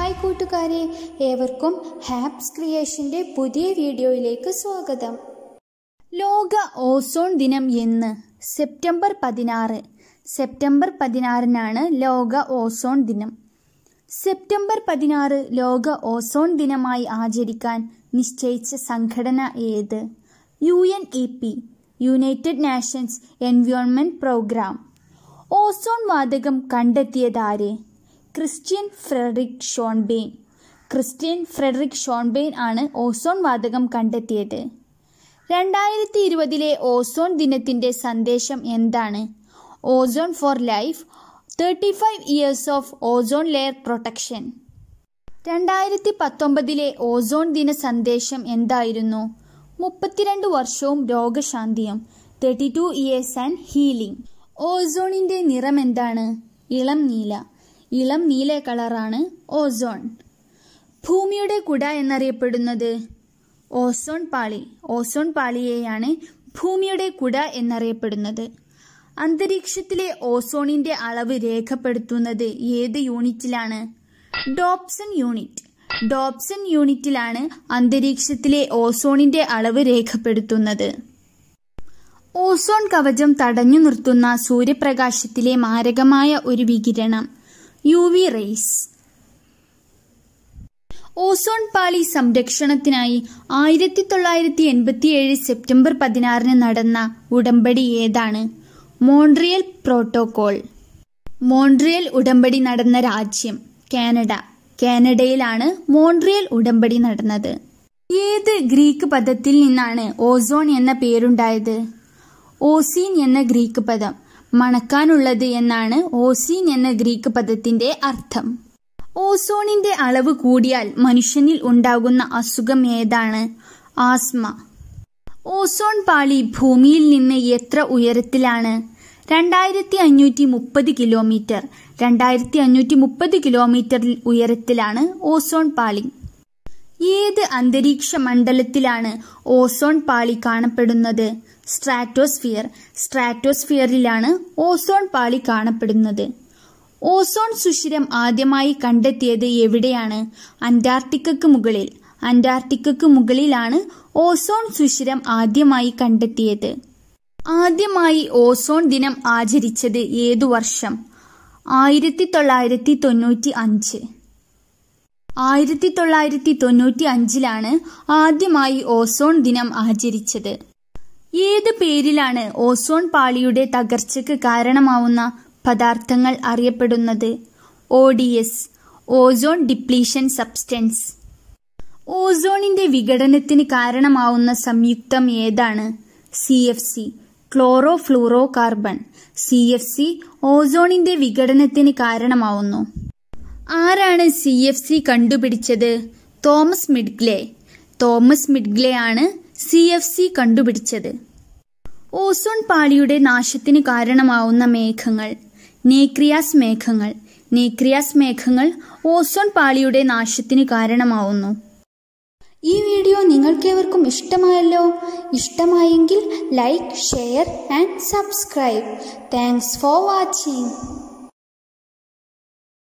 hi കൂട്ടുകാരെ ഏവർക്കും ഹാപ്സ് ക്രിയേഷന്റെ പുതിയ വീഡിയോയിലേക്ക് സ്വാഗതം ലോക ഓസോൺ ദിനം എന്ന് സെപ്റ്റംബർ പതിനാറ് സെപ്റ്റംബർ പതിനാറിനാണ് ലോക ഓസോൺ ദിനം സെപ്റ്റംബർ പതിനാറ് ലോക ഓസോൺ ദിനമായി ആചരിക്കാൻ നിശ്ചയിച്ച സംഘടന ഏത് U N E P United Nations Environment Programme ozone വാതകം കണ്ടെത്തിയതാരെ Christian Friedrich Schonbein Christian Friedrich Schonbein ആണ് ഓസോൺ വാതകം കണ്ടെത്തിയത് രണ്ടായിരത്തി ഇരുപതിലെ ഓസോൺ ദിനത്തിൻ്റെ സന്ദേശം എന്താണ് ozone for life thirty five years of ozone layer protection രണ്ടായിരത്തി പത്തൊമ്പതിലെ ഓസോൺ ദിന സന്ദേശം എന്തായിരുന്നു മുപ്പത്തിരണ്ട് വർഷവും രോഗശാന്തിയും thirty two years and healing ഓസോണിൻ്റെ നിറം എന്താണ് ഇളം നീല ഇളം നീല കളറാണ് ഓസോൺ ഭൂമിയുടെ കുട എന്നറിയപ്പെടുന്നത് ഓസോൺ പാളി ഓസോൺ പാളിയെയാണ് ഭൂമിയുടെ കുട എന്നറിയപ്പെടുന്നത് അന്തരീക്ഷത്തിലെ ഓസോണിന്റെ അളവ് രേഖപ്പെടുത്തുന്നത് ഏത് യൂണിറ്റിലാണ് ഡോപ്സൺ യൂണിറ്റ് ഡോപ്സൺ യൂണിറ്റിലാണ് അന്തരീക്ഷത്തിലെ ഓസോണിന്റെ അളവ് രേഖപ്പെടുത്തുന്നത് ഓസോൺ കവചം തടഞ്ഞു നിർത്തുന്ന സൂര്യപ്രകാശത്തിലെ മാരകമായ ഒരു വികിരണം യു വി റേസ് ഓസോൺ പാളി സംരക്ഷണത്തിനായി ആയിരത്തി തൊള്ളായിരത്തി ഏഴ് സെപ്റ്റംബർ പതിനാറിന് നടന്ന ഉടമ്പടി ഏതാണ് മോൺട്രിയൽ പ്രോട്ടോകോൾ മോൺട്രിയൽ ഉടമ്പടി നടന്ന രാജ്യം കാനഡ കാനഡയിലാണ് മോൺട്രിയൽ ഉടമ്പടി നടന്നത് ഏത് ഗ്രീക്ക് പദത്തിൽ നിന്നാണ് ഓസോൺ എന്ന പേരുണ്ടായത് ഓസീൻ എന്ന ഗ്രീക്ക് പദം മണക്കാനുള്ളത് എന്നാണ് ഓസീൻ എന്ന ഗ്രീക്ക് പദത്തിന്റെ അർത്ഥം ഓസോണിന്റെ അളവ് കൂടിയാൽ മനുഷ്യനിൽ ഉണ്ടാകുന്ന അസുഖം ഏതാണ് ആസ്മ ഓസോൺ പാളി ഭൂമിയിൽ നിന്ന് എത്ര ഉയരത്തിലാണ് രണ്ടായിരത്തി അഞ്ഞൂറ്റി മുപ്പത് കിലോമീറ്റർ രണ്ടായിരത്തി അഞ്ഞൂറ്റി മുപ്പത് കിലോമീറ്ററിൽ ഉയരത്തിലാണ് ഓസോൺ പാളി ഏത് അന്തരീക്ഷ മണ്ഡലത്തിലാണ് ഓസോൺ പാളി കാണപ്പെടുന്നത് സ്ട്രാറ്റോസ്ഫിയർ സ്ട്രാറ്റോസ്ഫിയറിലാണ് ഓസോൺ പാളി കാണപ്പെടുന്നത് ഓസോൺ സുഷിരം ആദ്യമായി കണ്ടെത്തിയത് എവിടെയാണ് അന്റാർട്ടിക്കക്ക് മുകളിൽ അന്റാർട്ടിക്കക്ക് മുകളിലാണ് ഓസോൺ സുഷിരം ആദ്യമായി കണ്ടെത്തിയത് ആദ്യമായി ഓസോൺ ദിനം ആചരിച്ചത് ഏതു വർഷം ആയിരത്തി തൊള്ളായിരത്തി തൊണ്ണൂറ്റി അഞ്ച് ആയിരത്തി തൊള്ളായിരത്തി തൊണ്ണൂറ്റി അഞ്ചിലാണ് ആദ്യമായി ഓസോൺ ദിനം ആചരിച്ചത് ഏത് പേരിലാണ് ഓസോൺ പാളിയുടെ തകർച്ചയ്ക്ക് കാരണമാവുന്ന പദാർത്ഥങ്ങൾ അറിയപ്പെടുന്നത് O D S ozone depletion substance ഓസോണിന്റെ വിഘടനത്തിന് കാരണമാവുന്ന സംയുക്തം ഏതാണ് C F C chlorofluorocarbon C F C ഓസോണിന്റെ വിഘടനത്തിന് കാരണമാവുന്നു ആരാണ് സി എഫ് സി കണ്ടുപിടിച്ചത് തോമസ് മിഡ്ഗ്ലേ തോമസ് മിഡ്ഗ്ലേ ആണ് സി എഫ് സി കണ്ടുപിടിച്ചത് ഓസോൺ പാളിയുടെ നാശത്തിന് കാരണമാവുന്ന മേഘങ്ങൾ നേക്രിയാസ് മേഘങ്ങൾ നേക്രിയാസ് മേഘങ്ങൾ ഓസോൺ പാളിയുടെ നാശത്തിന് കാരണമാവുന്നു ഈ വീഡിയോ നിങ്ങൾക്കേവർക്കും ഇഷ്ടമായല്ലോ ഇഷ്ടമായെങ്കിൽ like share and subscribe thanks for watching